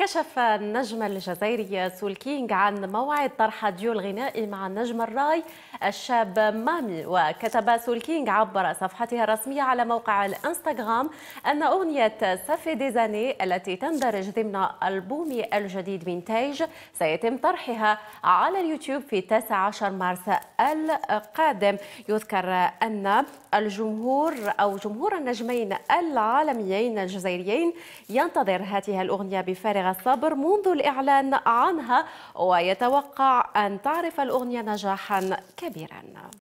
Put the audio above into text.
كشف النجم الجزائري سول كينغ عن موعد طرح ديو الغنائي مع النجم الراي الشاب مامي وكتب سول كينغ عبر صفحتها الرسمية على موقع الانستغرام أن أغنية سافي ديزاني التي تندرج ضمن ألبوم الجديد من تايج سيتم طرحها على اليوتيوب في 19 مارس القادم يذكر أن الجمهور أو جمهور النجمين العالميين الجزائريين ينتظر هذه الأغنية بفارغ سابغة منذ الإعلان عنها ويتوقع أن تعرف الأغنية نجاحا كبيرا